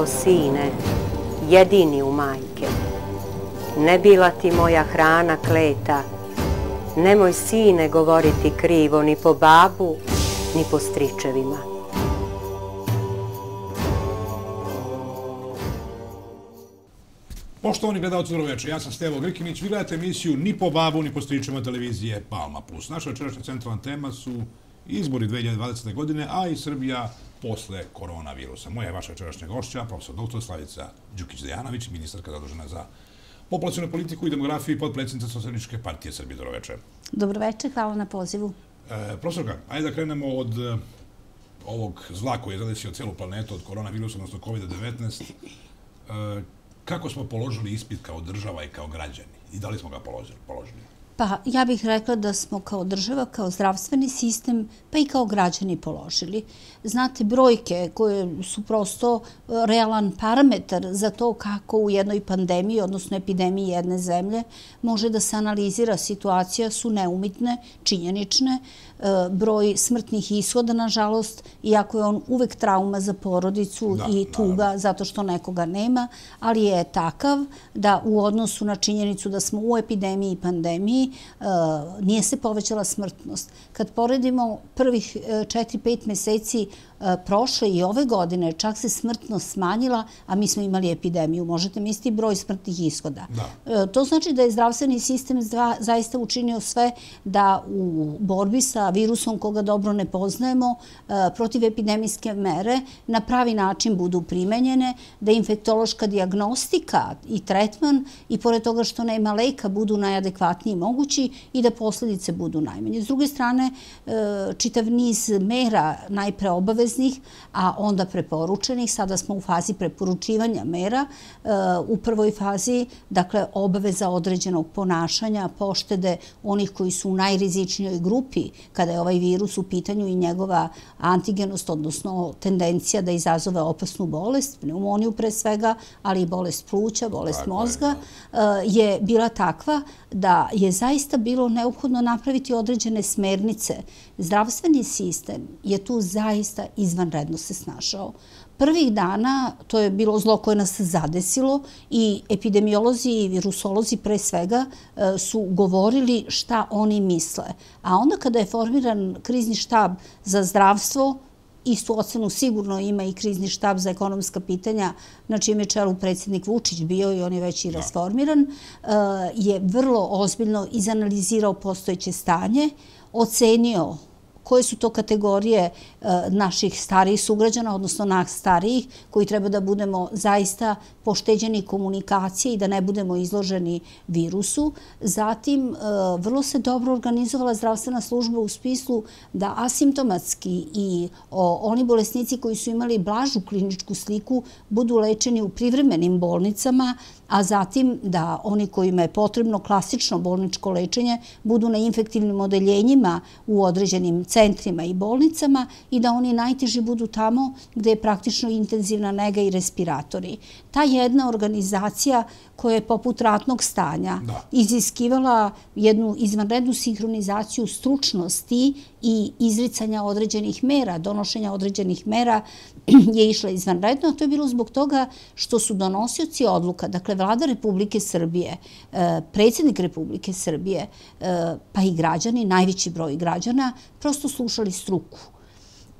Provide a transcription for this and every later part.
majko sine, jedini u majke. Ne bila ti moja hrana kleta, nemoj sine govoriti krivo ni po babu, ni po stričevima. Poštovani gledalci, dobro večer. Ja sam Stevo Grkinić. Vi gledate emisiju Ni po babu, ni po stričevima televizije Palma Plus. Naša večerašnja centralna tema su izbori 2020. godine, a i Srbija posle koronavirusa. Moja je vaša večerašnja gošća, profesor doktor Slavica Đukić-Dejanović, ministarka zadužena za populacijalnu politiku i demografiju i podpredsjednica Socialničke partije Srbije. Dobro večer. Dobro večer, hvala na pozivu. E, profesorka, ajde da krenemo od e, ovog zla koji je zadesio celu planetu od koronavirusa, odnosno COVID-19. E, kako smo položili ispit kao država i kao građani? I da li smo ga položili? položili? Pa ja bih rekla da smo kao država, kao zdravstveni sistem, pa i kao građani položili. Znate, brojke koje su prosto e, realan parametar za to kako u jednoj pandemiji, odnosno epidemiji jedne zemlje, može da se analizira situacija su neumitne, činjenične. E, broj smrtnih ishoda, nažalost, iako je on uvek trauma za porodicu da, i tuga zato što nekoga nema, ali je takav da u odnosu na činjenicu da smo u epidemiji i pandemiji, Uh, nije se povećala smrtnost. Kad poredimo prvih 4-5 eh, meseci E, prošle i ove godine čak se smrtnost smanjila, a mi smo imali epidemiju. Možete misliti broj smrtnih ishoda. Da. E, to znači da je zdravstveni sistem zaista učinio sve da u borbi sa virusom koga dobro ne poznajemo e, protiv epidemijske mere na pravi način budu primenjene, da infektološka diagnostika i tretman i pored toga što nema leka budu najadekvatniji mogući i da posledice budu najmanje. S druge strane, čitav niz mera najpre obavez obaveznih, a onda preporučenih. Sada smo u fazi preporučivanja mera. E, u prvoj fazi, dakle, obaveza određenog ponašanja, poštede onih koji su u najrizičnijoj grupi kada je ovaj virus u pitanju i njegova antigenost, odnosno tendencija da izazove opasnu bolest, pneumoniju pre svega, ali i bolest pluća, bolest mozga, da. e, je bila takva da je zaista bilo neophodno napraviti određene smernice. Zdravstveni sistem je tu zaista izvanredno se snašao. Prvih dana to je bilo zlo koje nas zadesilo i epidemiolozi i virusolozi pre svega e, su govorili šta oni misle. A onda kada je formiran krizni štab za zdravstvo, Istu ocenu sigurno ima i krizni štab za ekonomska pitanja, na čijem je čelu predsjednik Vučić bio i on je već i da. rasformiran, eh, je vrlo ozbiljno izanalizirao postojeće stanje, ocenio koje su to kategorije e, naših starijih sugrađana, odnosno nas starijih, koji treba da budemo zaista pošteđeni komunikacije i da ne budemo izloženi virusu. Zatim, e, vrlo se dobro organizovala zdravstvena služba u spislu da asimptomatski i oni bolesnici koji su imali blažu kliničku sliku budu lečeni u privremenim bolnicama, a zatim da oni kojima je potrebno klasično bolničko lečenje budu na infektivnim odeljenjima u određenim centrima i bolnicama i da oni najteži budu tamo gde je praktično intenzivna nega i respiratori. Ta jedna organizacija koja je poput ratnog stanja da. iziskivala jednu izvanrednu sinhronizaciju stručnosti i izricanja određenih mera, donošenja određenih mera je išla izvanredno, a to je bilo zbog toga što su donosioci odluka, dakle vlada Republike Srbije, e, predsjednik Republike Srbije, e, pa i građani, najveći broj građana, prosto slušali struku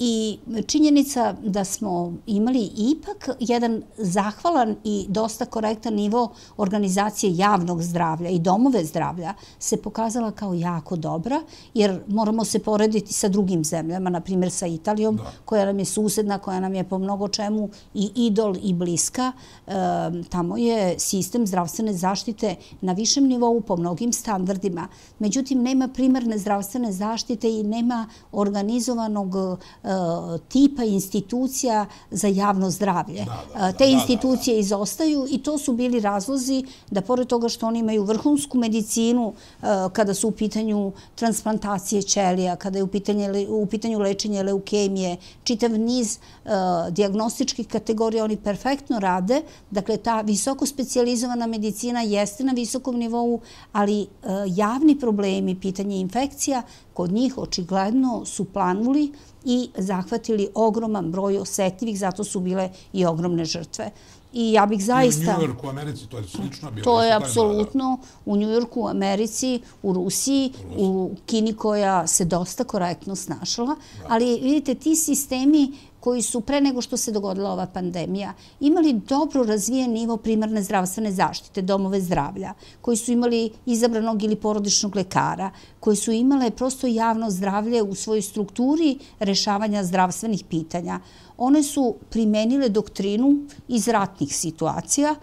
i činjenica da smo imali ipak jedan zahvalan i dosta korektan nivo organizacije javnog zdravlja i domove zdravlja se pokazala kao jako dobra, jer moramo se porediti sa drugim zemljama, na primjer sa Italijom, da. koja nam je susedna, koja nam je po mnogo čemu i idol i bliska. E, tamo je sistem zdravstvene zaštite na višem nivou po mnogim standardima. Međutim, nema primarne zdravstvene zaštite i nema organizovanog e, E, tipa institucija za javno zdravlje. Da, da, e, da, te institucije izostaju i to su bili razlozi da pored toga što oni imaju vrhunsku medicinu e, kada su u pitanju transplantacije ćelija, kada je u pitanju, u pitanju lečenje leukemije, čitav niz diagnostičkih kategorija oni perfektno rade. Dakle, ta visoko specializowana medicina jeste na visokom nivou, ali javni problemi, pitanje infekcija, kod njih očigledno su planuli i zahvatili ogroman broj osetljivih, zato su bile i ogromne žrtve. I ja bih zaista... I u Njujorku, u Americi, to je slično bilo. To je apsolutno u Njujorku, u Americi, u Rusiji, u, Kini koja se dosta korektno snašala. Da. Ali vidite, ti sistemi koji su pre nego što se dogodila ova pandemija imali dobro razvijen nivo primarne zdravstvene zaštite, domove zdravlja, koji su imali izabranog ili porodičnog lekara, koji su imale prosto javno zdravlje u svojoj strukturi rešavanja zdravstvenih pitanja. One su primenile doktrinu iz ratnih situacija,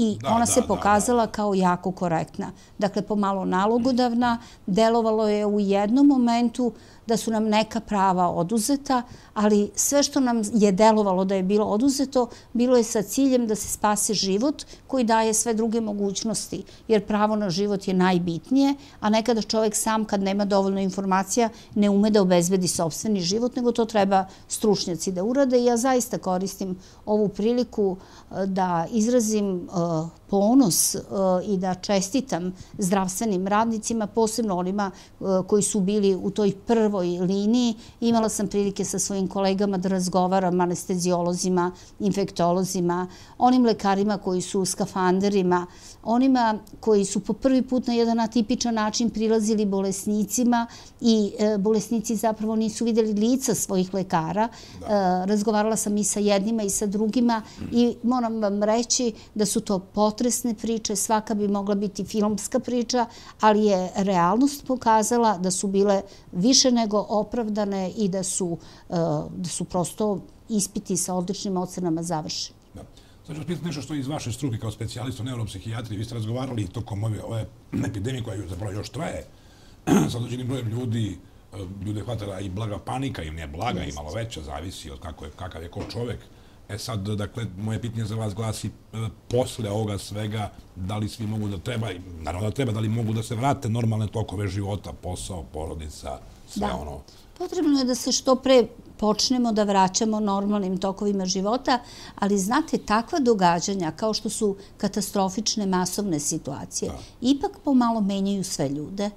i da, ona da, se da, da. pokazala da, kao jako korektna. Dakle, pomalo nalogodavna, delovalo je u jednom momentu da su nam neka prava oduzeta, ali sve što nam je delovalo da je bilo oduzeto, bilo je sa ciljem da se spase život koji daje sve druge mogućnosti, jer pravo na život je najbitnije, a nekada čovek sam kad nema dovoljno informacija ne ume da obezbedi sobstveni život, nego to treba stručnjaci da urade ja zaista koristim ovu priliku e, da izrazim e, ponos e, i da čestitam zdravstvenim radnicima, posebno onima koji su bili u toj prvoj prvoj liniji. Imala sam prilike sa svojim kolegama da razgovaram, anestezijolozima, infektolozima, onim lekarima koji su u skafanderima, onima koji su po prvi put na jedan atipičan način prilazili bolesnicima i e, bolesnici zapravo nisu videli lica svojih lekara. Da. E, razgovarala sam i sa jednima i sa drugima i moram vam reći da su to potresne priče, svaka bi mogla biti filmska priča, ali je realnost pokazala da su bile više nego opravdane i da su, e, da su prosto ispiti sa odličnim ocenama završeni. Sad ću pitati nešto što je iz vaše struke kao specijalista u neuropsihijatriji. Vi ste razgovarali tokom ove, ove epidemije koja zapravo još traje sa određenim brojem ljudi, eh, ljude hvatala da i blaga panika, im ne blaga, i malo veća, zavisi od kako je, kakav je ko čovek. E sad, dakle, moje pitanje za vas glasi, eh, posle ovoga svega, da li svi mogu da treba, naravno da treba, da li mogu da se vrate normalne tokove života, posao, porodica, sve da. ono. Potrebno je da se što pre počnemo da vraćamo normalnim tokovima života, ali znate, takva događanja kao što su katastrofične masovne situacije, da. ipak pomalo menjaju sve ljude.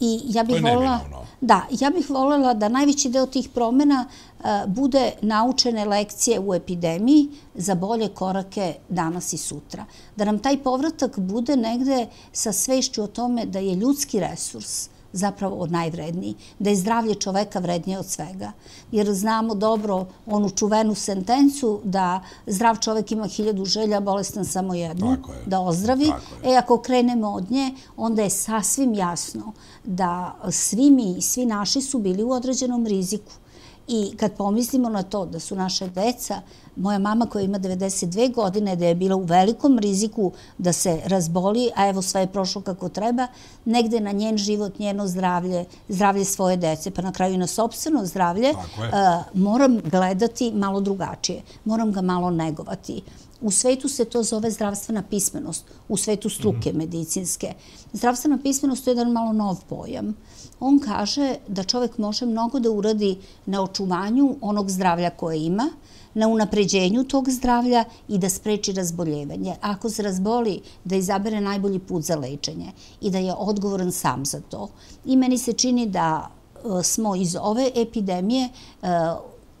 I ja bih volila, da, ja bih volela da najveći deo tih promena e, bude naučene lekcije u epidemiji za bolje korake danas i sutra. Da nam taj povratak bude negde sa svešću o tome da je ljudski resurs zapravo najvredniji, da je zdravlje čoveka vrednije od svega. Jer znamo dobro onu čuvenu sentencu da zdrav čovek ima hiljadu želja, bolestan samo jednu, da ozdravi. E, ako krenemo od nje, onda je sasvim jasno da svi mi, svi naši su bili u određenom riziku. I kad pomislimo na to da su naše deca moja mama koja ima 92 godine, da je bila u velikom riziku da se razboli, a evo sve je prošlo kako treba, negde na njen život, njeno zdravlje, zdravlje svoje dece, pa na kraju i na sobstveno zdravlje, moram gledati malo drugačije, moram ga malo negovati. U svetu se to zove zdravstvena pismenost, u svetu struke mhm. medicinske. Zdravstvena pismenost je jedan malo nov pojam. On kaže da čovek može mnogo da uradi na očuvanju onog zdravlja koje ima, na unapređenju tog zdravlja i da spreči razboljevanje. Ako se razboli, da izabere najbolji put za lečenje i da je odgovoran sam za to. I meni se čini da e, smo iz ove epidemije e,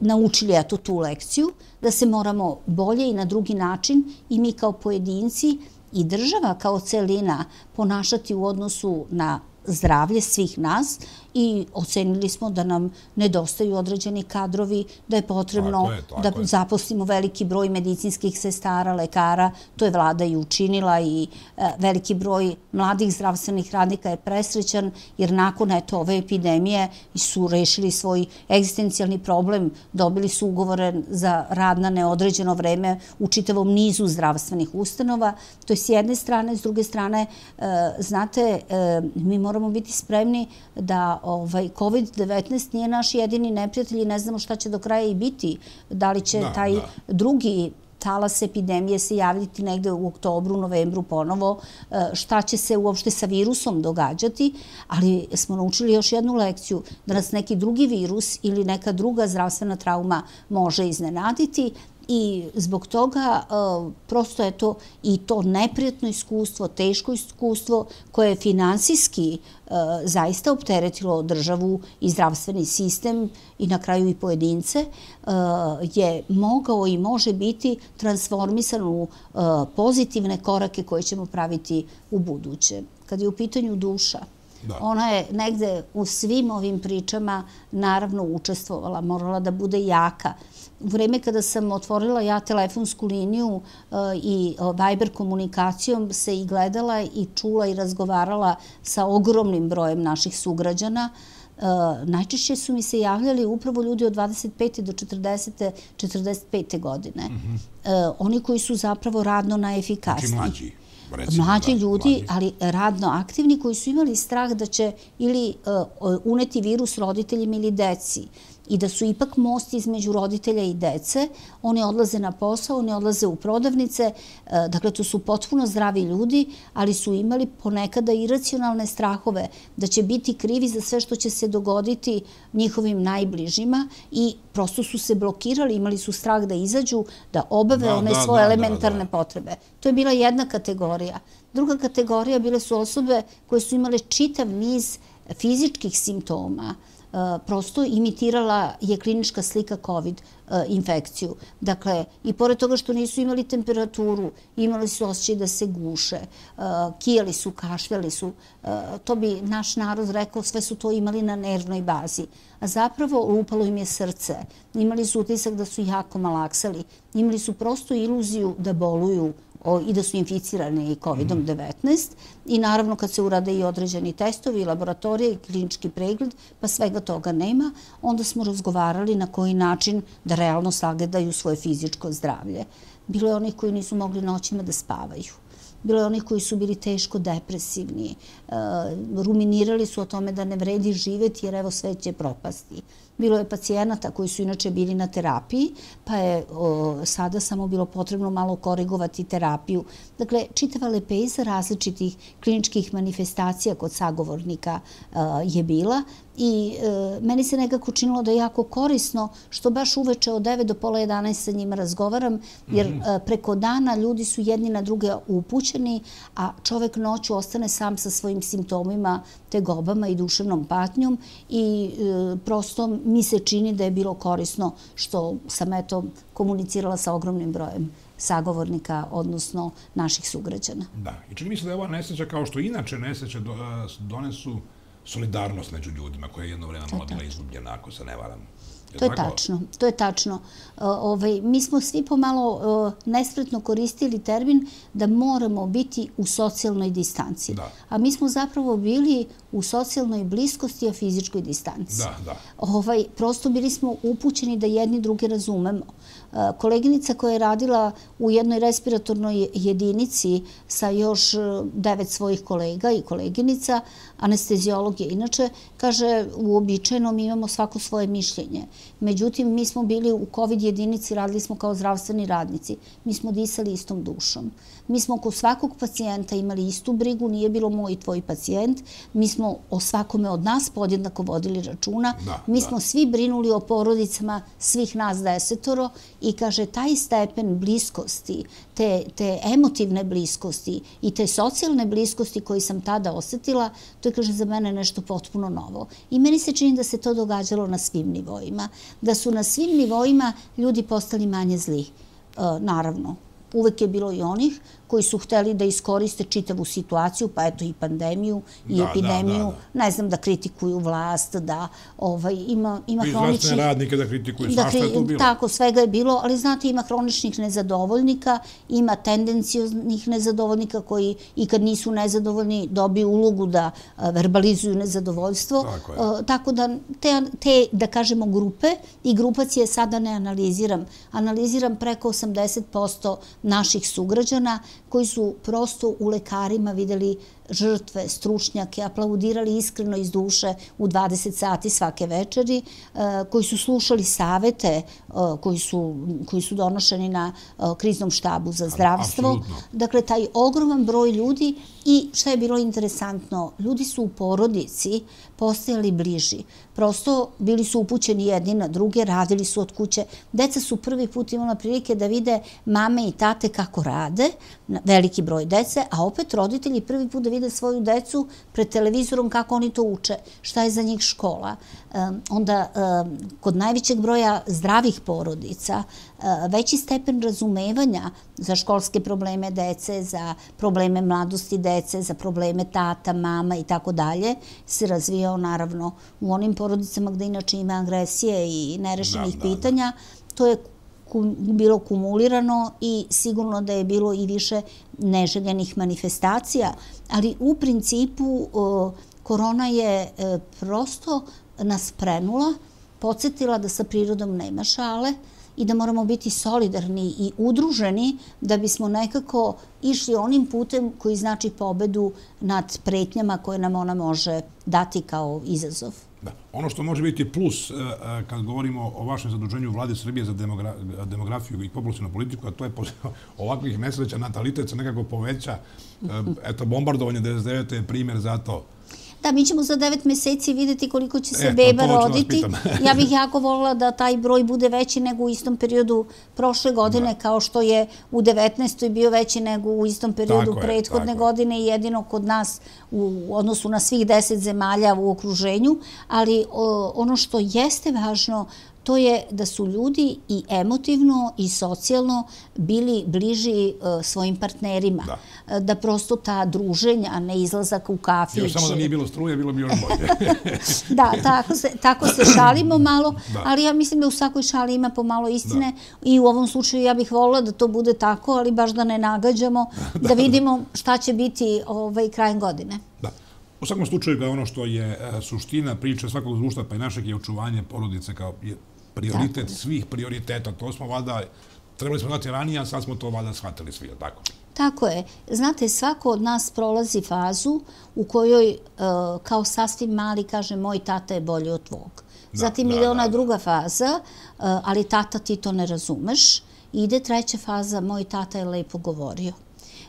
naučili eto tu lekciju, da se moramo bolje i na drugi način i mi kao pojedinci i država kao celina ponašati u odnosu na zdravlje svih nas i ocenili smo da nam nedostaju određeni kadrovi, da je potrebno da zaposlimo veliki broj medicinskih sestara, lekara. To je vlada i učinila i e, veliki broj mladih zdravstvenih radnika je presrećan jer nakon eto, ove epidemije su rešili svoj egzistencijalni problem, dobili su ugovore za rad na neodređeno vreme u čitavom nizu zdravstvenih ustanova. To je s jedne strane, s druge strane, e, znate, e, mi moramo biti spremni da ovaj, COVID-19 nije naš jedini neprijatelj i ne znamo šta će do kraja i biti. Da li će da, taj da. drugi talas epidemije se javljati negde u oktobru, novembru ponovo, e, šta će se uopšte sa virusom događati, ali smo naučili još jednu lekciju, da nas neki drugi virus ili neka druga zdravstvena trauma može iznenaditi, i zbog toga e, prosto je to i to neprijatno iskustvo, teško iskustvo koje je finansijski e, zaista opteretilo državu i zdravstveni sistem i na kraju i pojedince e, je mogao i može biti transformisan u pozitivne korake koje ćemo praviti u buduće. Kad je u pitanju duša, Da. Ona je negde u svim ovim pričama naravno učestvovala, morala da bude jaka. U vreme kada sam otvorila ja telefonsku liniju eh, i eh, Viber komunikacijom se i gledala i čula i razgovarala sa ogromnim brojem naših sugrađana, eh, najčešće su mi se javljali upravo ljudi od 25. do 40. 45. godine. Mhm. oni koji su zapravo radno znači najefikasniji. Znači mlađi recimo, mlađi da, ljudi, ali radno aktivni koji su imali strah da će ili uh, uneti virus roditeljima ili deci, i da su ipak most između roditelja i dece. One odlaze na posao, one odlaze u prodavnice, e, dakle to su potpuno zdravi ljudi, ali su imali ponekada iracionalne strahove da će biti krivi za sve što će se dogoditi njihovim najbližima i prosto su se blokirali, imali su strah da izađu, da obave da, one da, svoje da, elementarne potrebe. To je bila jedna kategorija. Druga kategorija bile su osobe koje su imale čitav niz fizičkih simptoma, E, prosto imitirala je klinička slika COVID e, infekciju. Dakle, i pored toga što nisu imali temperaturu, imali su osjećaj da se guše, e, kijeli su, kašljali su, to bi naš narod rekao, sve su to imali na nervnoj bazi. A zapravo lupalo im je srce, imali su utisak da su jako malaksali, imali su prosto iluziju da boluju o, i da su inficirani i COVID-19 i naravno kad se urade i određeni testovi laboratorije i klinički pregled, pa svega toga nema, onda smo razgovarali na koji način da realno sagledaju svoje fizičko zdravlje. Bilo je onih koji nisu mogli noćima da spavaju. Bilo je onih koji su bili teško depresivni. E, ruminirali su o tome da ne vredi živeti jer evo sve će propasti. Bilo je pacijenata koji su inače bili na terapiji, pa je sada samo bilo potrebno malo korigovati terapiju. Dakle, čitava lepeza različitih kliničkih manifestacija kod sagovornika je bila, i e, meni se nekako činilo da je jako korisno što baš uveče od 9 do pola 11 sa njima razgovaram, jer mhm. e, preko dana ljudi su jedni na druge upućeni, a čovek noću ostane sam sa svojim simptomima, tegobama i duševnom patnjom i e, prosto mi se čini da je bilo korisno što sam eto komunicirala sa ogromnim brojem sagovornika, odnosno naših sugrađana. Da, i čini mi se da je ova neseća kao što inače neseća donesu solidarnost među ljudima koja je jedno vreme malo bila izgubljena, ako se ne varam. to je tačno, to je tačno. Ovaj, mi smo svi pomalo nespretno koristili termin da moramo biti u socijalnoj distanci. Da. A mi smo zapravo bili u socijalnoj bliskosti, a fizičkoj distanci. Da, da. Ovaj, prosto bili smo upućeni da jedni drugi razumemo. E, koleginica koja je radila u jednoj respiratornoj jedinici sa još e, devet svojih kolega i koleginica, anestezijolog je inače, kaže uobičajeno mi imamo svako svoje mišljenje. Međutim, mi smo bili u COVID jedinici, radili smo kao zdravstveni radnici. Mi smo disali istom dušom. Mi smo oko svakog pacijenta imali istu brigu, nije bilo moj i tvoj pacijent. Mi smo o svakome od nas podjednako vodili računa. Da, mi da. smo svi brinuli o porodicama svih nas desetoro i kaže taj stepen bliskosti, te, te emotivne bliskosti i te socijalne bliskosti koji sam tada osetila, to je, kaže, za mene nešto potpuno novo. I meni se čini da se to događalo na svim nivoima da su na svim nivoima ljudi postali manje zli. E, naravno, uvek je bilo i onih koji su hteli da iskoriste čitavu situaciju, pa eto i pandemiju i da, da, epidemiju, da, da, ne znam, da kritikuju vlast, da ovaj, ima, ima hroničnih... I radnike da kritikuju, svašta kri... je dakle, tu bilo. Tako, svega je bilo, ali znate, ima hroničnih nezadovoljnika, ima tendencijoznih nezadovoljnika koji i kad nisu nezadovoljni dobiju ulogu da verbalizuju nezadovoljstvo. Tako, je. tako da te, te, da kažemo, grupe i grupacije sada ne analiziram. Analiziram preko 80% naših sugrađana koji su prosto u lekarima videli žrtve, stručnjake, aplaudirali iskreno iz duše u 20 sati svake večeri, e, koji su slušali savete e, koji su, koji su donošeni na e, kriznom štabu za zdravstvo. Absolutno. Dakle, taj ogroman broj ljudi i što je bilo interesantno, ljudi su u porodici postajali bliži prosto bili su upućeni jedni na druge, radili su od kuće. Deca su prvi put imala prilike da vide mame i tate kako rade, veliki broj dece, a opet roditelji prvi put da vide svoju decu pred televizorom kako oni to uče, šta je za njih škola. Onda, kod najvećeg broja zdravih porodica, Eh, veći stepen razumevanja za školske probleme dece, za probleme mladosti dece, za probleme tata, mama i tako dalje, se razvijao naravno u onim porodicama gde inače ima agresije i nerešenih da, da, da. pitanja. To je bilo kumulirano i sigurno da je bilo i više neželjenih manifestacija, ali u principu eh, korona je eh, prosto nas prenula, podsjetila da sa prirodom nema šale, i da moramo biti solidarni i udruženi da bismo nekako išli onim putem koji znači pobedu nad pretnjama koje nam ona može dati kao izazov. Da. Ono što može biti plus e, e, kad govorimo o vašem zaduženju vlade Srbije za demogra demografiju i populacijnu politiku, a to je posle ovakvih nesreća natalitet se nekako poveća. E, eto, bombardovanje 99. je primjer za to. Da, mi ćemo za devet meseci videti koliko će se e, pa beba roditi. ja bih jako volila da taj broj bude veći nego u istom periodu prošle godine, da. kao što je u 19. bio veći nego u istom periodu prethodne godine i jedino kod nas u odnosu na svih deset zemalja u okruženju. Ali ono što jeste važno, to je da su ljudi i emotivno i socijalno bili bliži e, svojim partnerima. Da. E, da. prosto ta druženja, ne izlazak u kafić. Još samo da nije bilo struje, bilo bi još bolje. da, tako se, tako se šalimo malo, da. ali ja mislim da u svakoj šali ima pomalo istine da. i u ovom slučaju ja bih volila da to bude tako, ali baš da ne nagađamo, da vidimo šta će biti ovaj, krajem godine. Da. U svakom slučaju ga ono što je e, suština priče svakog društva, pa i našeg je očuvanje porodice kao prioritet tako. svih prioriteta. To smo vada, trebali smo znati ranije, a sad smo to vada shvatili svi, tako? Tako je. Znate, svako od nas prolazi fazu u kojoj, e, kao sasvim mali, kaže, moj tata je bolji od tvog. Da, Zatim da, ide ona da, da. druga faza, e, ali tata ti to ne razumeš. Ide treća faza, moj tata je lepo govorio.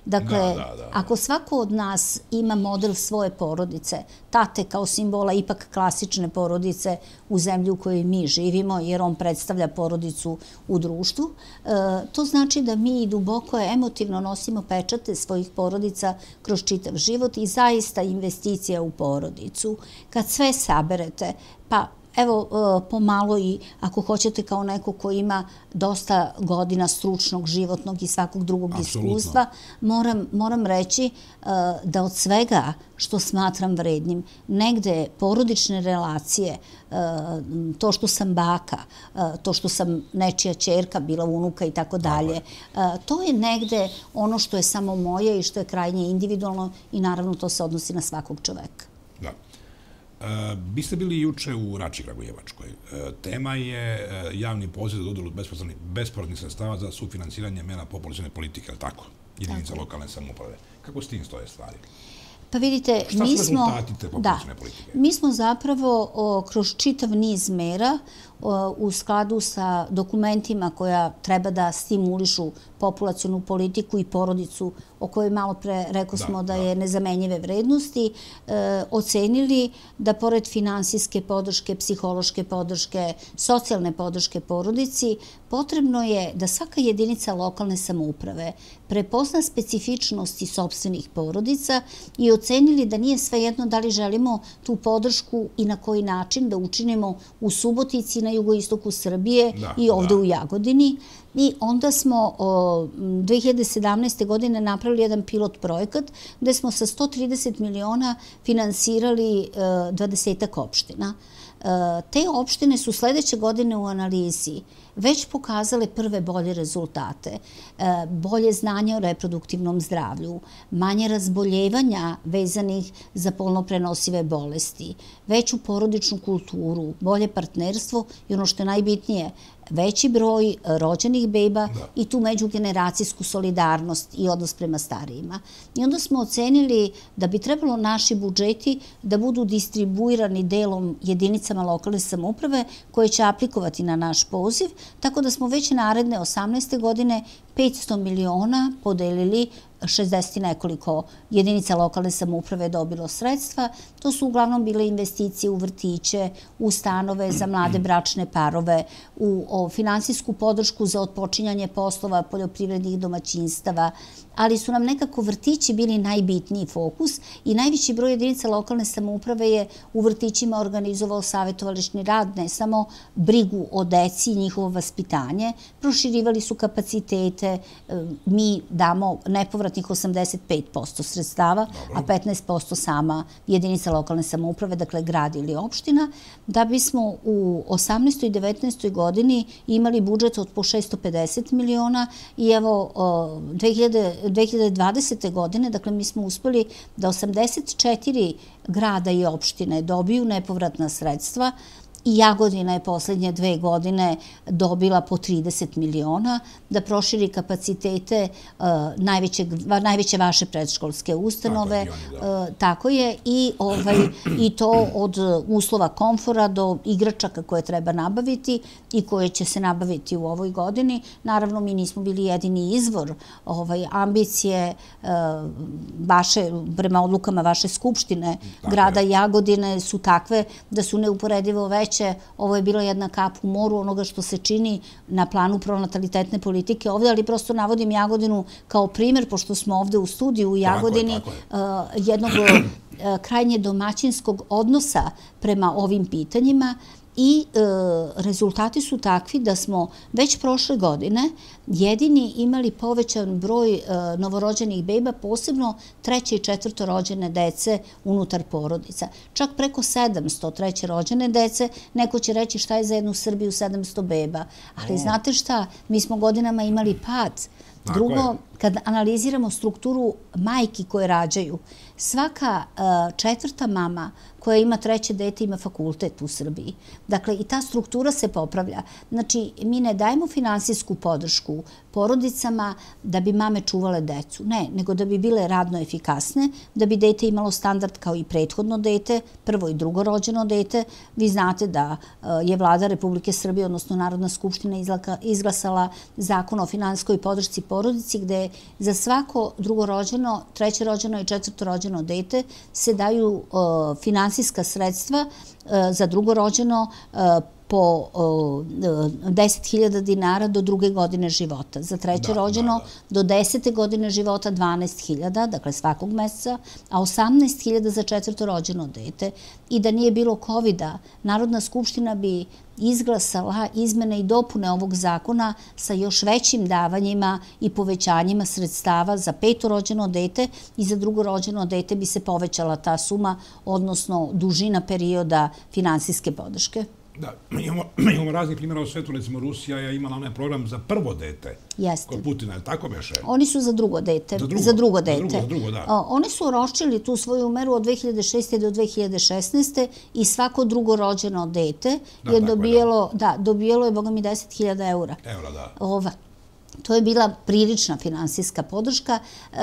Dakle, da, da, da. ako svako od nas ima model svoje porodice, tate kao simbola ipak klasične porodice u zemlji u kojoj mi živimo, jer on predstavlja porodicu u društvu, e, to znači da mi duboko emotivno nosimo pečate svojih porodica kroz čitav život i zaista investicija u porodicu. Kad sve saberete, pa evo e, pomalo i ako hoćete kao neko ko ima dosta godina stručnog, životnog i svakog drugog iskustva, moram, moram reći e, da od svega što smatram vrednim, negde porodične relacije, e, to što sam baka, to što sam nečija čerka, bila unuka i tako dalje, to je negde ono što je samo moje i što je krajnje individualno i naravno to se odnosi na svakog čoveka. Da. Vi ste bili juče u Rači Jevačkoj. E, tema je e, javni poziv za dodelu bespovratnih sredstava za sufinansiranje mera populacijne politike, ali tako? Jedinica lokalne samoprave. Kako s tim stoje stvari? Pa vidite, Šta mi smo... Da. politike? mi smo zapravo kroz čitav niz mera u skladu sa dokumentima koja treba da stimulišu populacijonu politiku i porodicu o kojoj malo pre rekao da, smo da, da, je nezamenjive vrednosti, e, ocenili da pored finansijske podrške, psihološke podrške, socijalne podrške porodici, potrebno je da svaka jedinica lokalne samouprave prepozna specifičnosti sobstvenih porodica i ocenili da nije svejedno da li želimo tu podršku i na koji način da učinimo u Subotici, na jugoistoku Srbije da, i ovde u Jagodini i onda smo 2017. godine napravili jedan pilot projekat gde smo sa 130 miliona finansirali 20 e, 20 opština. E, te opštine su sledeće godine u analizi već pokazale prve bolje rezultate, e, bolje znanje o reproduktivnom zdravlju, manje razboljevanja vezanih za polno prenosive bolesti, veću porodičnu kulturu, bolje partnerstvo i ono što je najbitnije, veći broj e, rođenih beba da. i tu međugeneracijsku solidarnost i odnos prema starijima. I onda smo ocenili da bi trebalo naši budžeti da budu distribuirani delom jedinicama lokalne samouprave koje će aplikovati na naš poziv, tako da smo već naredne 18. godine 500 miliona podelili 60 nekoliko jedinica lokalne samouprave dobilo sredstva. To su uglavnom bile investicije u vrtiće, u stanove za mlade bračne parove, u finansijsku podršku za otpočinjanje poslova poljoprivrednih domaćinstava, ali su nam nekako vrtići bili najbitniji fokus i najveći broj jedinica lokalne samouprave je u vrtićima organizovao savjetovališni rad, ne samo brigu o deci i njihovo vaspitanje, proširivali su kapacitete, mi damo nepovratnih 85% sredstava, a 15% sama jedinica lokalne samouprave, dakle grad ili opština, da bismo u 18. i 19. godini imali budžet od po 650 miliona i evo 2000 2020. godine, dakle mi smo uspeli da 84 grada i opštine dobiju nepovratna sredstva, i Jagodina je poslednje dve godine dobila po 30 miliona da proširi kapacitete e, najveće, vaše predškolske ustanove. Da. E, tako, je. I, ovaj, I to od uslova komfora do igračaka koje treba nabaviti i koje će se nabaviti u ovoj godini. Naravno, mi nismo bili jedini izvor ovaj, ambicije e, vaše, prema odlukama vaše skupštine grada Jagodine su takve da su neuporedivo veće sreće, ovo je bilo jedna kap u moru onoga što se čini na planu pronatalitetne politike ovde, ali prosto navodim Jagodinu kao primer, pošto smo ovde u studiju u Jagodini, eh, jednog eh, krajnje domaćinskog odnosa prema ovim pitanjima, i e, rezultati su takvi da smo već prošle godine jedini imali povećan broj e, novorođenih beba, posebno treće i četvrto rođene dece unutar porodica. Čak preko 700 treće rođene dece, neko će reći šta je za jednu Srbiju 700 beba. Ali o. znate šta, mi smo godinama imali pad. Drugo, kad analiziramo strukturu majki koje rađaju, svaka uh, četvrta mama koja ima treće dete ima fakultet u Srbiji. Dakle, i ta struktura se popravlja. Znači, mi ne dajemo finansijsku podršku porodicama da bi mame čuvale decu. Ne, nego da bi bile radno efikasne, da bi dete imalo standard kao i prethodno dete, prvo i drugo rođeno dete. Vi znate da e, je vlada Republike Srbije, odnosno Narodna skupština, izglasala zakon o finanskoj podršci porodici, gde za svako drugo rođeno, treće rođeno i četvrto rođeno rođeno dete se daju finansijska sredstva e, za drugorođeno e, po 10.000 e, dinara do druge godine života. Za treće da, rođeno da, da. do 10. godine života 12.000, dakle svakog meseca, a 18.000 za četvrto rođeno dete. I da nije bilo covid Narodna skupština bi izglasala izmene i dopune ovog zakona sa još većim davanjima i povećanjima sredstava za peto rođeno dete i za drugo rođeno dete bi se povećala ta suma, odnosno dužina perioda finansijske podrške. Da, imamo, imamo raznih primjera u svetu, recimo Rusija je imala onaj program za prvo dete. Jeste. Kod Putina, je tako beše? Oni su za drugo dete. Za drugo, za drugo dete. Za drugo, za drugo, da. O, oni su ročili tu svoju meru od 2006. do 2016. i svako drugo rođeno dete da, je dobijelo, je, da. da, dobijelo je, boga mi, 10.000 eura. Eura, da. Ova, To je bila prilična finansijska podrška. E,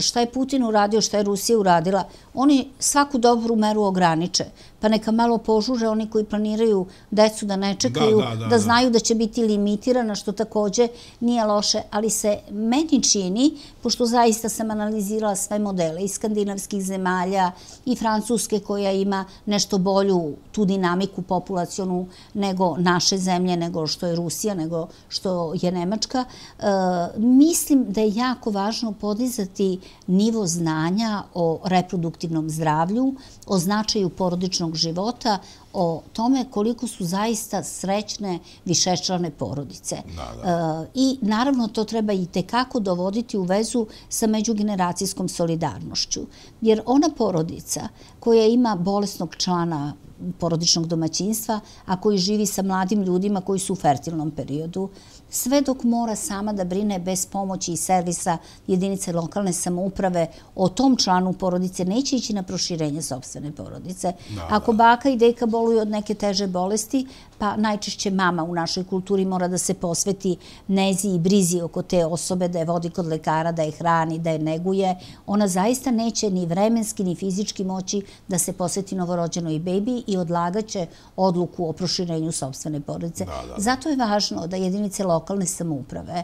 šta je Putin uradio, šta je Rusija uradila? Oni svaku dobru meru ograniče pa neka malo požuže oni koji planiraju decu da ne čekaju, da, da, da, da, znaju da će biti limitirana, što takođe nije loše, ali se meni čini, pošto zaista sam analizirala sve modele iz skandinavskih zemalja i Francuske koja ima nešto bolju tu dinamiku populacionu nego naše zemlje, nego što je Rusija, nego što je Nemačka, e, mislim da je jako važno podizati nivo znanja o reproduktivnom zdravlju, o značaju porodičnog porodičnog života o tome koliko su zaista srećne višečlane porodice. Da, da. E, I naravno to treba i tekako dovoditi u vezu sa međugeneracijskom solidarnošću. Jer ona porodica koja ima bolesnog člana porodičnog domaćinstva, a koji živi sa mladim ljudima koji su u fertilnom periodu, sve dok mora sama da brine bez pomoći i servisa jedinice lokalne samouprave o tom članu porodice, neće ići na proširenje sobstvene porodice. Da, Ako da. baka i deka boluju od neke teže bolesti, pa najčešće mama u našoj kulturi mora da se posveti nezi i brizi oko te osobe, da je vodi kod lekara, da je hrani, da je neguje. Ona zaista neće ni vremenski ni fizički moći da se posveti novorođenoj bebi i odlagaće odluku o proširenju sobstvene porodice. Da, da, da. Zato je važno da jedinice lokalne samouprave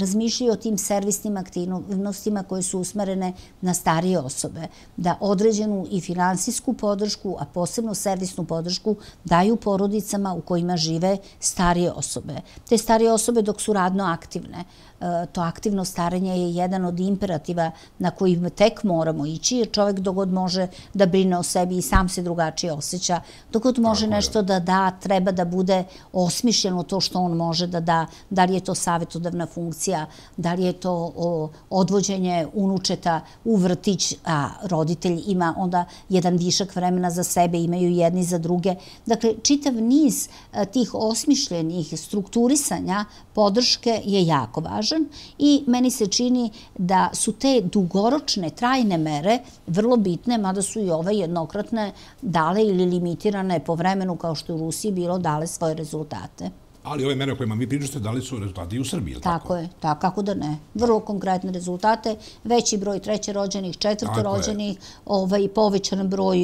razmišljaju o tim servisnim aktivnostima koje su usmerene na starije osobe, da određenu i finansijsku podršku, a posebno servisnu podršku daju porodicama u kojima žive starije osobe. Te starije osobe dok su radno aktivne, E, to aktivno starenje je jedan od imperativa na koji tek moramo ići, jer čovek dogod može da brine o sebi i sam se drugačije osjeća, dogod može Tako nešto je. da da, treba da bude osmišljeno to što on može da da, da li je to savjetodavna funkcija, da li je to o, odvođenje unučeta u vrtić, a roditelj ima onda jedan višak vremena za sebe, imaju jedni za druge. Dakle, čitav niz e, tih osmišljenih strukturisanja podrške je jako važan važan i meni se čini da su te dugoročne, trajne mere vrlo bitne, mada su i ove jednokratne dale ili limitirane po vremenu kao što je u Rusiji bilo dale svoje rezultate ali ove mere o kojima vi pričate da li su rezultati i u Srbiji, ili tako? Tako je, tako, da, kako da ne. Vrlo konkretne rezultate, veći broj treće rođenih, četvrto rođenih, ovaj, povećan broj.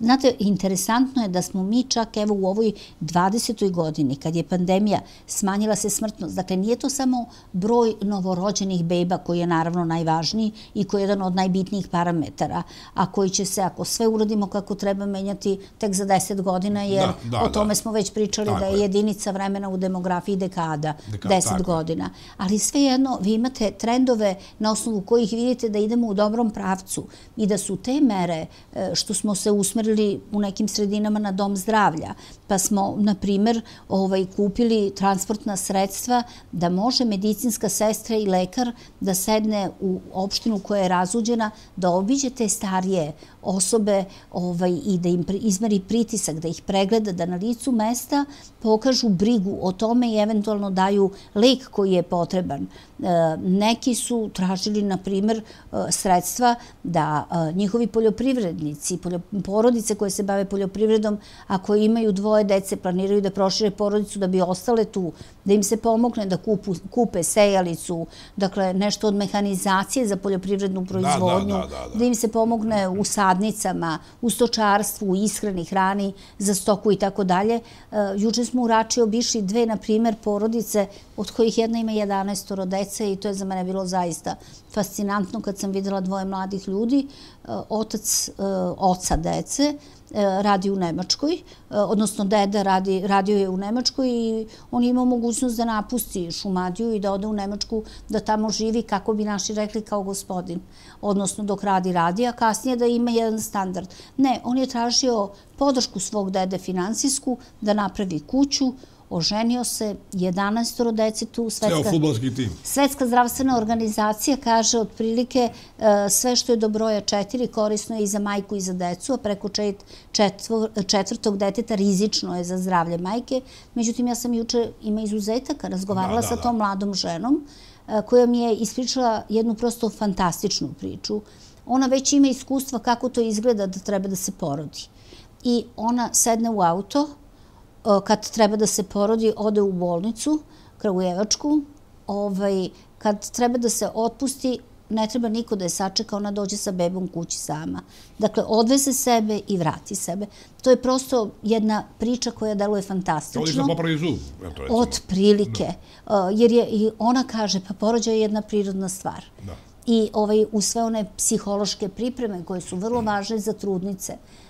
Znate, interesantno je da smo mi čak evo u ovoj 20. godini, kad je pandemija, smanjila se smrtnost. Dakle, nije to samo broj novorođenih beba koji je naravno najvažniji i koji je jedan od najbitnijih parametara, a koji će se, ako sve uradimo kako treba menjati, tek za 10 godina, jer da, da, o tome smo već pričali da je jedinica vremena vremena u demografiji dekada, Dekad, da, deset tako. godina. Ali svejedno, vi imate trendove na osnovu kojih vidite da idemo u dobrom pravcu i da su te mere e, što smo se usmerili u nekim sredinama na dom zdravlja, pa smo, na primer, ovaj, kupili transportna sredstva da može medicinska sestra i lekar da sedne u opštinu koja je razuđena, da obiđe te starije osobe ovaj, i da im izmeri pritisak, da ih pregleda, da na licu mesta pokažu brigu o tome i eventualno daju lek koji je potreban. E, neki su tražili, na primer, e, sredstva da e, njihovi poljoprivrednici, porodice koje se bave poljoprivredom, ako imaju dvoje dece, planiraju da prošire porodicu da bi ostale tu, da im se pomogne da kupu, kupe sejalicu, dakle nešto od mehanizacije za poljoprivrednu da, da, proizvodnju, da, da, da, da im se pomogne u sadnju sadnicama, u stočarstvu, u ishrani, hrani za stoku i tako dalje. E, juče smo u Rači obišli dve, na primer, porodice od kojih jedna ima 11 dece i to je za mene bilo zaista fascinantno kad sam videla dvoje mladih ljudi, e, otac e, oca dece, E, radi u Nemačkoj, e, odnosno deda radi, radio je u Nemačkoj i on imao mogućnost da napusti Šumadiju i da ode u Nemačku, da tamo živi, kako bi naši rekli, kao gospodin. Odnosno dok radi, radi, a kasnije da ima jedan standard. Ne, on je tražio podršku svog dede finansijsku, da napravi kuću, oženio se 11 dece tu. Svetska, Ceo futbolski tim. Svetska zdravstvena organizacija kaže otprilike e, sve što je do broja četiri korisno je i za majku i za decu, a preko četvrtog deteta rizično je za zdravlje majke. Međutim, ja sam juče, ima izuzetaka, razgovarala da, da, sa da. tom mladom ženom e, koja mi je ispričala jednu prosto fantastičnu priču. Ona već ima iskustva kako to izgleda da treba da se porodi. I ona sedne u auto, kad treba da se porodi, ode u bolnicu, Kragujevačku, ovaj, kad treba da se otpusti, ne treba niko da je sačeka, ona dođe sa bebom kući sama. Dakle, odveze sebe i vrati sebe. To je prosto jedna priča koja deluje fantastično. Odlično popravi zub. Od prilike. Da. Jer je, i ona kaže, pa porođaj je jedna prirodna stvar. Da. I ovaj, u sve one psihološke pripreme koje su vrlo mm. važne za trudnice. Uh,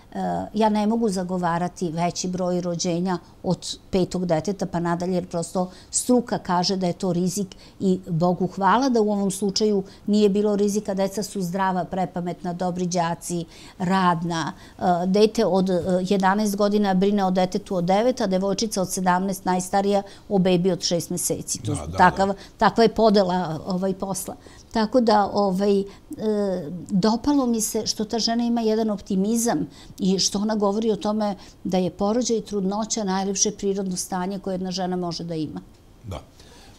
ja ne mogu zagovarati veći broj rođenja od petog deteta pa nadalje, jer prosto struka kaže da je to rizik i Bogu hvala da u ovom slučaju nije bilo rizika, deca su zdrava, prepametna, dobri đaci, radna, e, dete od 11 e, godina brine o detetu od 9, a devojčica od 17, najstarija, o bebi od 6 meseci. To, je da, da, da. Takva je podela ovaj posla. Tako da ovaj, e, dopalo mi se što ta žena ima jedan optimizam i što ona govori o tome da je porođaj i trudnoća najljepše prirodno stanje koje jedna žena može da ima. Da.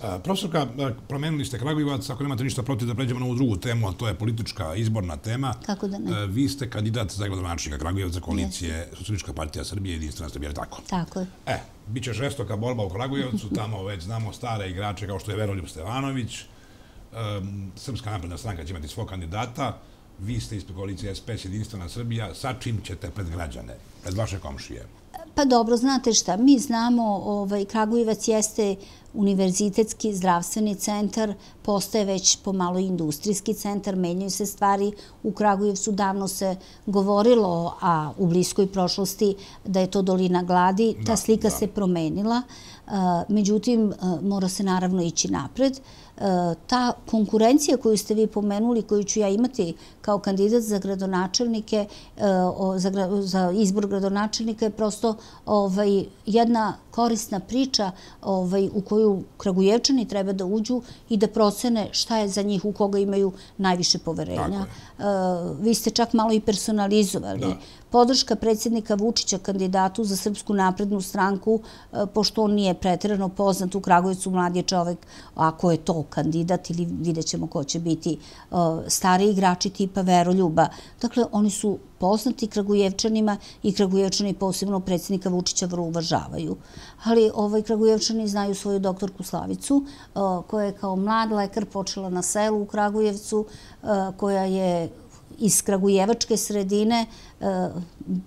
E, profesorka, e, promenili ste Kragujevac, ako nemate ništa protiv da pređemo na ovu drugu temu, a to je politička izborna tema. Kako da ne? E, vi ste kandidat za gradonačnika Kragujevca koalicije yes. Socialistička partija Srbije i jedinstvena Srbija, tako? Tako je. E, bit će žestoka borba u Kragujevcu, tamo već znamo stare igrače kao što je Veroljub Stevanović, Srpska napredna stranka će imati svog kandidata, vi ste iz koalicije SPS Jedinstvena Srbija, sa čim ćete pred građane, pred vaše komšije? Pa dobro, znate šta, mi znamo, ovaj, Kragujevac jeste univerzitetski zdravstveni centar, postaje već pomalo industrijski centar, menjaju se stvari. U Kragujevcu davno se govorilo, a u bliskoj prošlosti, da je to dolina gladi. Ta da, slika da. se promenila. Međutim, mora se naravno ići napred ta konkurencija koju ste vi pomenuli, koju ću ja imati kao kandidat za gradonačelnike, e, za izbor gradonačelnika je prosto ovaj, jedna korisna priča ovaj, u koju Kragujevčani treba da uđu i da procene šta je za njih, u koga imaju najviše poverenja. E, vi ste čak malo i personalizovali. Da. Podrška predsjednika Vučića kandidatu za Srpsku naprednu stranku, e, pošto on nije pretirano poznat u Kragovicu mlad je čovek, ako je to kandidat ili vidjet ćemo ko će biti e, stari igrači tipa Veroljuba. Dakle, oni su poznati Kragujevčanima i Kragujevčani posebno predsjednika Vučića vrlo uvažavaju. Ali ovaj Kragujevčani znaju svoju doktorku Slavicu e, koja je kao mlad lekar počela na selu u Kragujevcu, e, koja je iz kragujevačke sredine e,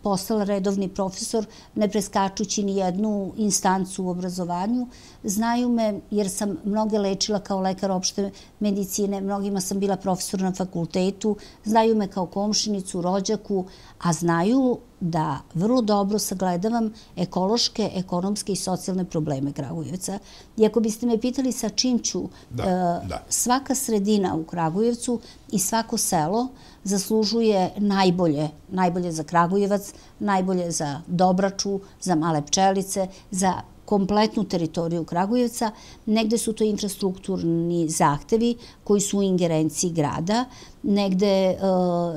postala redovni profesor, ne preskačući ni jednu instancu u obrazovanju. Znaju me jer sam mnoge lečila kao lekar opšte medicine, mnogima sam bila profesor na fakultetu, znaju me kao komšinicu, rođaku, a znaju da vrlo dobro sagledavam ekološke, ekonomske i socijalne probleme Kragujevca. Iako biste me pitali sa čim ću, da, e, da. svaka sredina u Kragujevcu i svako selo, zaslužuje najbolje, najbolje za Kragujevac, najbolje za Dobraču, za male pčelice, za kompletnu teritoriju Kragujevca. Negde su to infrastrukturni zahtevi koji su u ingerenciji grada, negde e,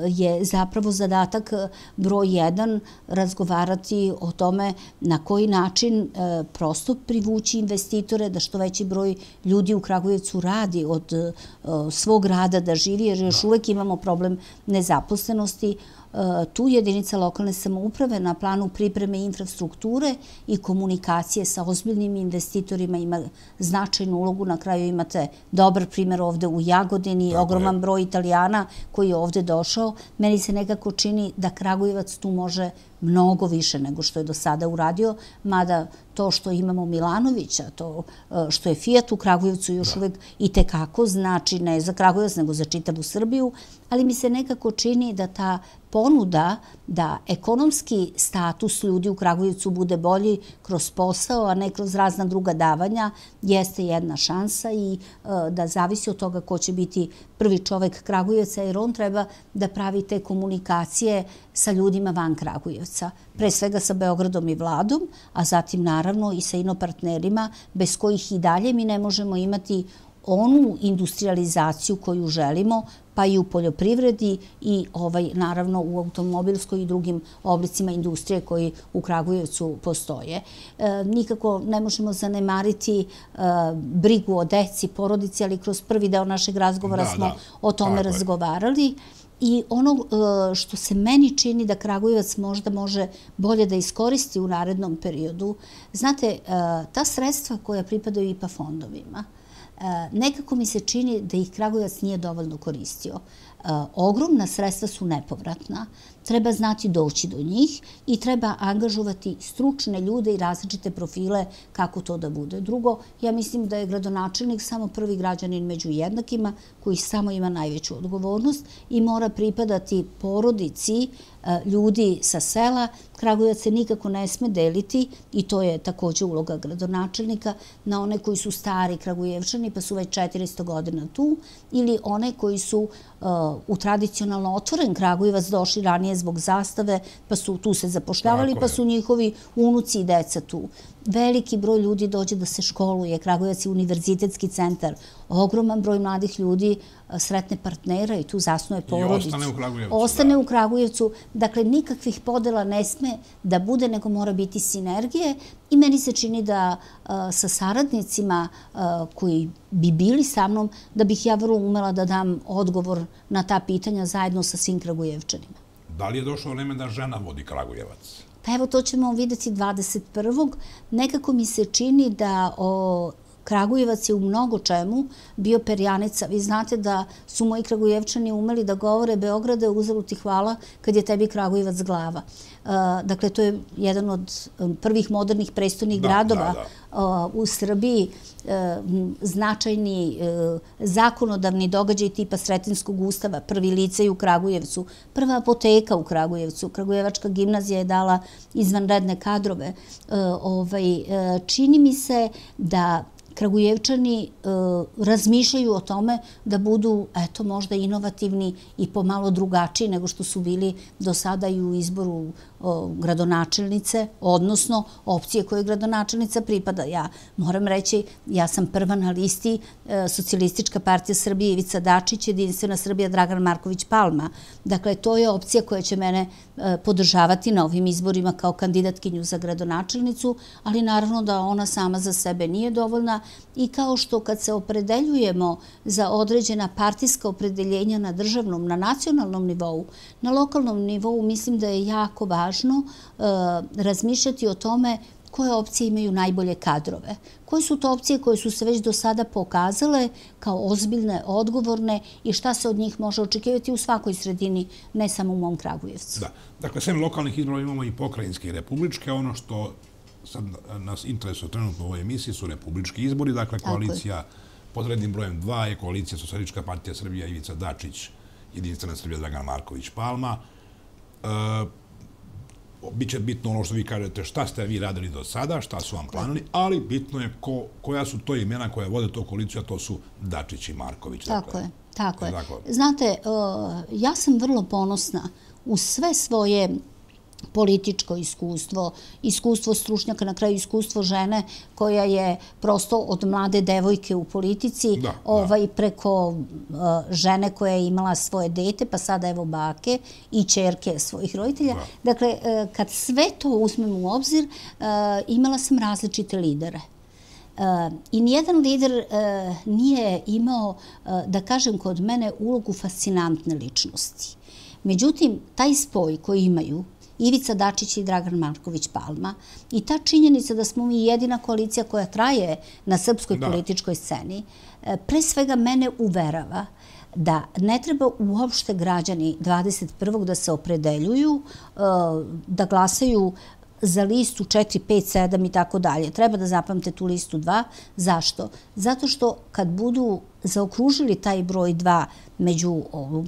je zapravo zadatak e, broj jedan razgovarati o tome na koji način e, prosto privući investitore, da što veći broj ljudi u Kragujevcu radi od svog rada da živi, jer još da. uvek imamo problem nezaposlenosti, tu jedinica lokalne samouprave na planu pripreme infrastrukture i komunikacije sa ozbiljnim investitorima ima značajnu ulogu. Na kraju imate dobar primjer ovde u Jagodini, Tako ogroman je. broj Italijana koji je ovde došao. Meni se nekako čini da Kragujevac tu može mnogo više nego što je do sada uradio, mada to što imamo Milanovića, to e, što je Fiat u Kragujevcu još da. uvek i tekako znači ne za Kragujevac nego za čitavu Srbiju, ali mi se nekako čini da ta ponuda da ekonomski status ljudi u Kragujevcu bude bolji kroz posao, a ne kroz razna druga davanja, jeste jedna šansa i e, da zavisi od toga ko će biti prvi čovek Kragujevca, jer on treba da pravi te komunikacije sa ljudima van Kragujevca. Pre svega sa Beogradom i vladom, a zatim naravno i sa inopartnerima, bez kojih i dalje mi ne možemo imati onu industrializaciju koju želimo, pa i u poljoprivredi i ovaj, naravno u automobilskoj i drugim oblicima industrije koji u Kragujevcu postoje. E, nikako ne možemo zanemariti e, brigu o deci, porodici, ali kroz prvi deo našeg razgovora da, smo da. o tome razgovarali. I ono e, što se meni čini da Kragujevac možda može bolje da iskoristi u narednom periodu, znate, ta sredstva koja pripadaju IPA fondovima, E, nekako mi se čini da ih Kragujevac nije dovoljno koristio. E, ogromna sredstva su nepovratna, treba znati doći do njih i treba angažovati stručne ljude i različite profile kako to da bude. Drugo, ja mislim da je gradonačelnik samo prvi građanin među jednakima koji samo ima najveću odgovornost i mora pripadati porodici ljudi sa sela. Kragujevac se nikako ne sme deliti i to je takođe uloga gradonačelnika na one koji su stari Kragujevčani pa su već 400 godina tu ili one koji su u tradicionalno otvoren Kragujevac došli ranije zbog zastave pa su tu se zapošljavali pa su njihovi unuci i deca tu. Veliki broj ljudi dođe da se školuje. Kragujevac je univerzitetski centar. Ogroman broj mladih ljudi sretne partnera i tu zasnuje porodicu. I ostane u Kragujevcu. Ostane da. u Kragujevcu. Dakle, nikakvih podela ne sme da bude, nego mora biti sinergije i meni se čini da sa saradnicima koji bi bili sa mnom, da bih ja vrlo umela da dam odgovor na ta pitanja zajedno sa svim Kragujevčanima. Da li je došlo vreme da žena vodi Kragujevac? Pa evo, to ćemo videti 21. Nekako mi se čini da o Kragujevac je u mnogo čemu bio perjanica. Vi znate da su moji kragujevčani umeli da govore Beograde uzelu ti hvala kad je tebi Kragujevac glava. E, dakle, to je jedan od um, prvih modernih prestolnih da, gradova da, da. u Srbiji. E, značajni e, zakonodavni događaj tipa Sretinskog ustava, prvi licej u Kragujevcu, prva apoteka u Kragujevcu, Kragujevačka gimnazija je dala izvanredne kadrove. Ovaj, čini mi se da Kragujevčani e, razmišljaju o tome da budu, eto, možda inovativni i pomalo drugačiji nego što su bili do sada i u izboru gradonačelnice, odnosno opcije koje gradonačelnica pripada. Ja moram reći, ja sam prva na listi e, Socialistička partija Srbije Ivica Dačić, Jedinstvena Srbija Dragan Marković Palma. Dakle, to je opcija koja će mene e, podržavati na ovim izborima kao kandidatkinju za gradonačelnicu, ali naravno da ona sama za sebe nije dovoljna i kao što kad se opredeljujemo za određena partijska opredeljenja na državnom, na nacionalnom nivou, na lokalnom nivou mislim da je jako važno važno uh, razmišljati o tome koje opcije imaju najbolje kadrove. Koje su to opcije koje su se već do sada pokazale kao ozbiljne, odgovorne i šta se od njih može očekivati u svakoj sredini, ne samo u mom Kragujevcu? Da. Dakle, sem lokalnih izbora imamo i pokrajinske i republičke. Ono što sad nas interesuje trenutno u ovoj emisiji su republički izbori. Dakle, koalicija pod rednim brojem 2 je koalicija Sosalička partija Srbija Ivica Dačić, Jedinstvena Srbija Dragan Marković Palma. E, će bitno ono što vi kažete, šta ste vi radili do sada, šta su vam planili, ali bitno je ko, koja su to imena koja vode to koaliciju, a to su Dačić i Marković. Dakle. Tako dakle. je, tako je. Znate, ja sam vrlo ponosna u sve svoje političko iskustvo, iskustvo stručnjaka, na kraju iskustvo žene koja je prosto od mlade devojke u politici da, da. ovaj, preko uh, žene koja je imala svoje dete, pa sada evo bake i čerke svojih roditelja. Da. Dakle, uh, kad sve to uzmem u obzir, uh, imala sam različite lidere. I nijedan lider nije imao, da kažem kod mene, ulogu fascinantne ličnosti. Međutim, taj spoj koji imaju, Ivica Dačić i Dragan Marković Palma. I ta činjenica da smo mi jedina koalicija koja traje na srpskoj da. političkoj sceni, e, pre svega mene uverava da ne treba uopšte građani 21. da se opredeljuju, e, da glasaju za listu 4, 5, 7 i tako dalje. Treba da zapamte tu listu 2. Zašto? Zato što kad budu zaokružili taj broj dva među,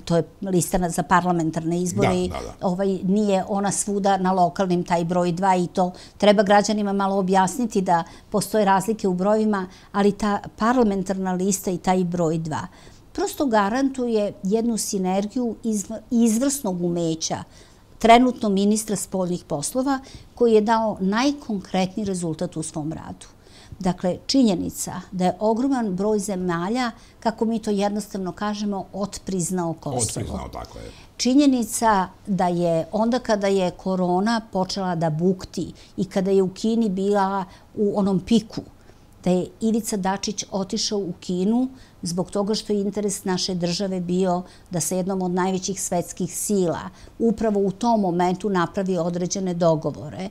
to je lista za parlamentarne izbore, da, da, da. Ovaj, nije ona svuda na lokalnim taj broj dva i to treba građanima malo objasniti da postoje razlike u brojima, ali ta parlamentarna lista i taj broj dva prosto garantuje jednu sinergiju izvrsnog umeća trenutno ministra spoljnih poslova koji je dao najkonkretniji rezultat u svom radu. Dakle, činjenica da je ogroman broj zemalja, kako mi to jednostavno kažemo, otpriznao Kosovo. Otpriznao, tako je. Činjenica da je onda kada je korona počela da bukti i kada je u Kini bila u onom piku, da je Ivica Dačić otišao u Kinu zbog toga što je interes naše države bio da se jednom od najvećih svetskih sila upravo u tom momentu napravi određene dogovore.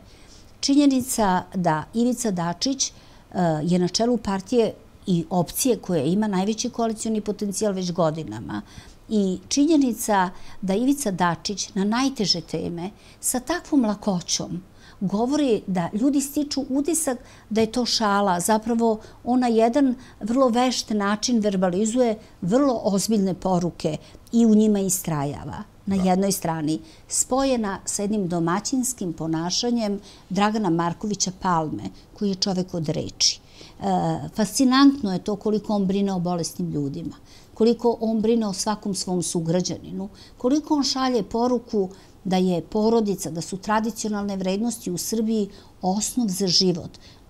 Činjenica da Ivica Dačić Eh, je na čelu partije i opcije koja ima najveći koalicijoni potencijal već godinama. I činjenica da Ivica Dačić na najteže teme sa takvom lakoćom govori da ljudi stiču utisak da je to šala. Zapravo ona jedan vrlo vešt način verbalizuje vrlo ozbiljne poruke i u njima istrajava na da. jednoj strani, spojena sa jednim domaćinskim ponašanjem Dragana Markovića Palme, koji je čovek od reči. E, fascinantno je to koliko on brine o bolesnim ljudima, koliko on brine o svakom svom sugrađaninu, koliko on šalje poruku da je porodica, da su tradicionalne vrednosti u Srbiji osnov za život,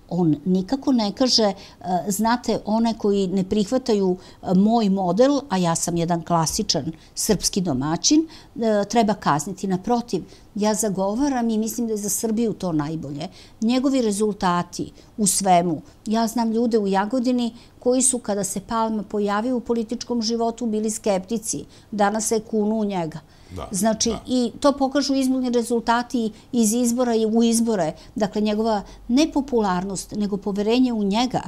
on nikako ne kaže, e, znate, one koji ne prihvataju e, moj model, a ja sam jedan klasičan srpski domaćin, e, treba kazniti. Naprotiv, ja zagovaram i mislim da je za Srbiju to najbolje. Njegovi rezultati u svemu. Ja znam ljude u Jagodini koji su, kada se Palma pojavio u političkom životu, bili skeptici. Danas se kunu u njega. Da, znači, da. i to pokažu izborni rezultati iz izbora i u izbore. Dakle, njegova nepopularnost, nego poverenje u njega,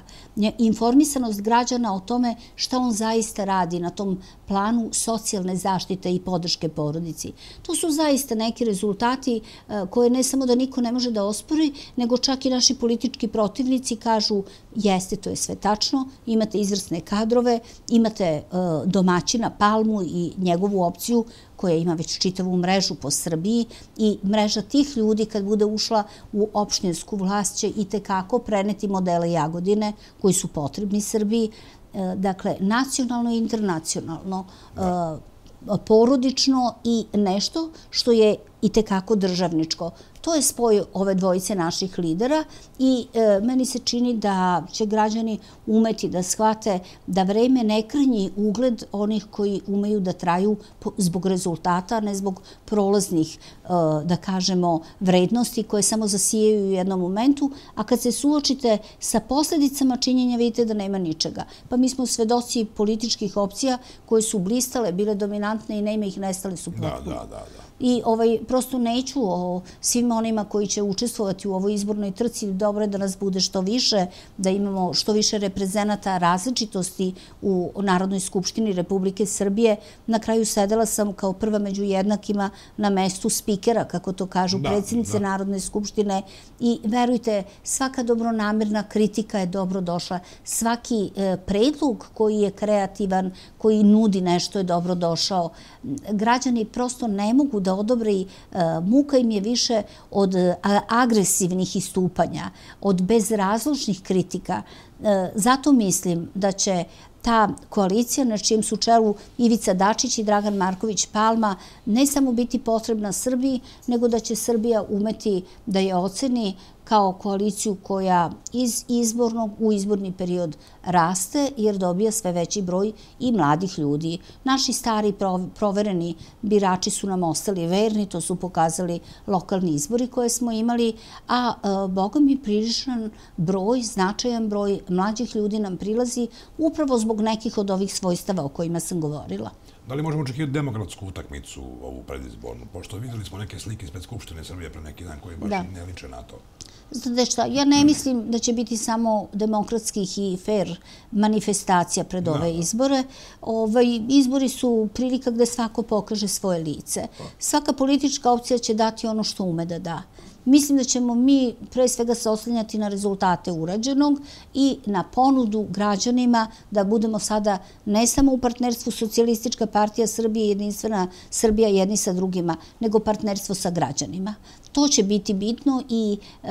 informisanost građana o tome šta on zaista radi na tom planu socijalne zaštite i podrške porodici. To su zaista neki rezultati e, koje ne samo da niko ne može da ospori, nego čak i naši politički protivnici kažu jeste, to je sve tačno, imate izvrsne kadrove, imate e, domaćina Palmu i njegovu opciju koja ima već čitavu mrežu po Srbiji i mreža tih ljudi kad bude ušla u opštinsku vlast će i tekako preneti modele Jagodine koji su potrebni Srbiji. E, dakle, nacionalno i internacionalno, e, porodično i nešto što je i tekako državničko to je spoj ove dvojice naših lidera i e, meni se čini da će građani umeti da shvate da vreme ne krnji ugled onih koji umeju da traju zbog rezultata, a ne zbog prolaznih, e, da kažemo, vrednosti koje samo zasijaju u jednom momentu, a kad se suočite sa posledicama činjenja vidite da nema ničega. Pa mi smo svedoci političkih opcija koje su blistale, bile dominantne i ne ih nestali su da, potpuno. Da, da, da. da i ovaj, prosto neću o svima onima koji će učestvovati u ovoj izbornoj trci. Dobro je da nas bude što više, da imamo što više reprezenata različitosti u Narodnoj skupštini Republike Srbije. Na kraju sedela sam kao prva među jednakima na mestu spikera, kako to kažu da, predsjednice da. Narodne skupštine. I verujte, svaka dobronamirna kritika je dobro došla. Svaki e, predlog koji je kreativan, koji nudi nešto je dobro došao. Građani prosto ne mogu da da odobre i muka im je više od e, agresivnih istupanja, od bezrazložnih kritika. E, zato mislim da će ta koalicija na čijem su čelu Ivica Dačić i Dragan Marković Palma ne samo biti potrebna Srbiji, nego da će Srbija umeti da je oceni kao koaliciju koja iz izbornog u izborni period raste jer dobija sve veći broj i mladih ljudi. Naši stari provereni birači su nam ostali verni, to su pokazali lokalni izbori koje smo imali, a e, boga mi priličan broj, značajan broj mlađih ljudi nam prilazi upravo zbog nekih od ovih svojstava o kojima sam govorila. Da li možemo očekivati demokratsku utakmicu ovu predizbornu? Pošto videli smo neke slike iz Skupštine Srbije pre neki dan koje baš da. ne liče na to. Znate šta, ja ne mislim da će biti samo demokratskih i fair manifestacija pred da, ove da. izbore. Ovaj, izbori su prilika gde svako pokaže svoje lice. Pa. Svaka politička opcija će dati ono što ume da da. Mislim da ćemo mi pre svega se oslanjati na rezultate urađenog i na ponudu građanima da budemo sada ne samo u partnerstvu Socialistička partija Srbije i Jedinstvena Srbija jedni sa drugima, nego partnerstvo sa građanima. To će biti bitno i e,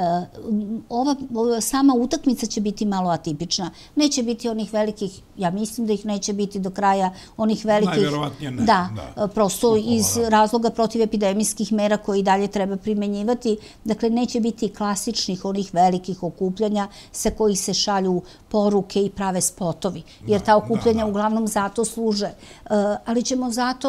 ova, sama utakmica će biti malo atipična. Neće biti onih velikih, ja mislim da ih neće biti do kraja, onih velikih... Najverovatnije ne. Da, da. E, prosto iz da. razloga protiv epidemijskih mera koje i dalje treba primenjivati. Dakle, neće biti klasičnih onih velikih okupljanja sa kojih se šalju poruke i prave spotovi. Jer da, ta okupljanja uglavnom zato služe. E, ali ćemo zato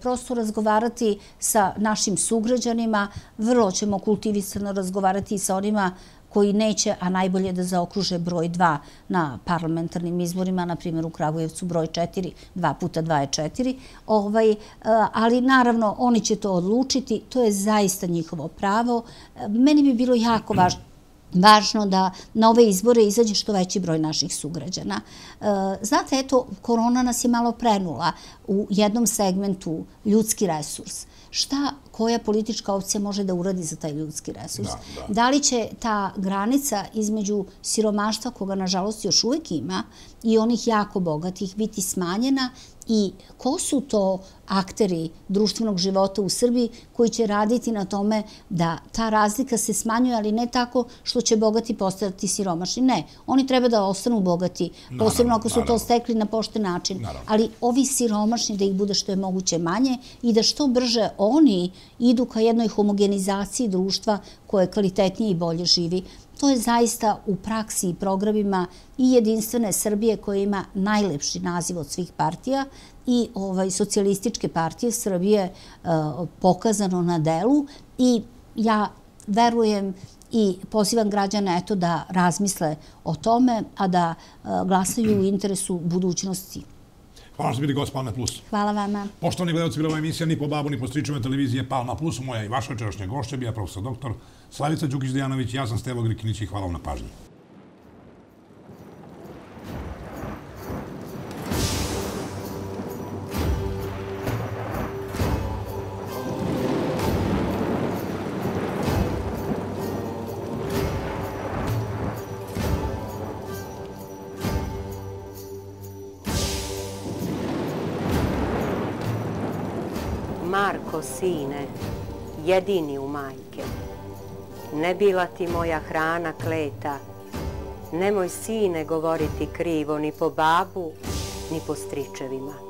prosto razgovarati sa našim sugrađanima vrlo vrlo ćemo kultivisano razgovarati sa onima koji neće, a najbolje da zaokruže broj 2 na parlamentarnim izborima, na primjer u Kragujevcu broj 4, 2 puta 2 je 4, ovaj, e, ali naravno oni će to odlučiti, to je zaista njihovo pravo. E, meni bi bilo jako važno važno da na ove izbore izađe što veći broj naših sugrađana. E, znate, eto, korona nas je malo prenula u jednom segmentu ljudski resurs šta koja politička opcija može da uradi za taj ljudski resurs. Da, da. da, li će ta granica između siromaštva, koga nažalost još uvek ima, i onih jako bogatih biti smanjena i ko su to akteri društvenog života u Srbiji koji će raditi na tome da ta razlika se smanjuje, ali ne tako što će bogati postati siromašni. Ne, oni treba da ostanu bogati, posebno ako su to stekli na pošten način. Ali ovi siromašni da ih bude što je moguće manje i da što brže oni idu ka jednoj homogenizaciji društva koje kvalitetnije i bolje živi. To je zaista u praksi i programima i Jedinstvene Srbije koja ima najlepši naziv od svih partija i ovaj, socijalističke partije Srbije eh, pokazano na delu i ja verujem i pozivam građane eto da razmisle o tome, a da eh, glasaju u interesu budućnosti. Hvala što bili gost Palme Plus. Hvala vama. Poštovani gledalci, bila ova emisija ni po babu, ni po stričima televizije Palma Plus. Moja i vaša večerašnja gošća bila profesor doktor Slavica Đukić Dejanović, ja sam Stevo Grikinić i hvala vam na pažnju. Marko, sine, jedini u majke. Ne bila ti moja hrana kleta, nemoj sine govoriti krivo ni po babu, ni po stričevima.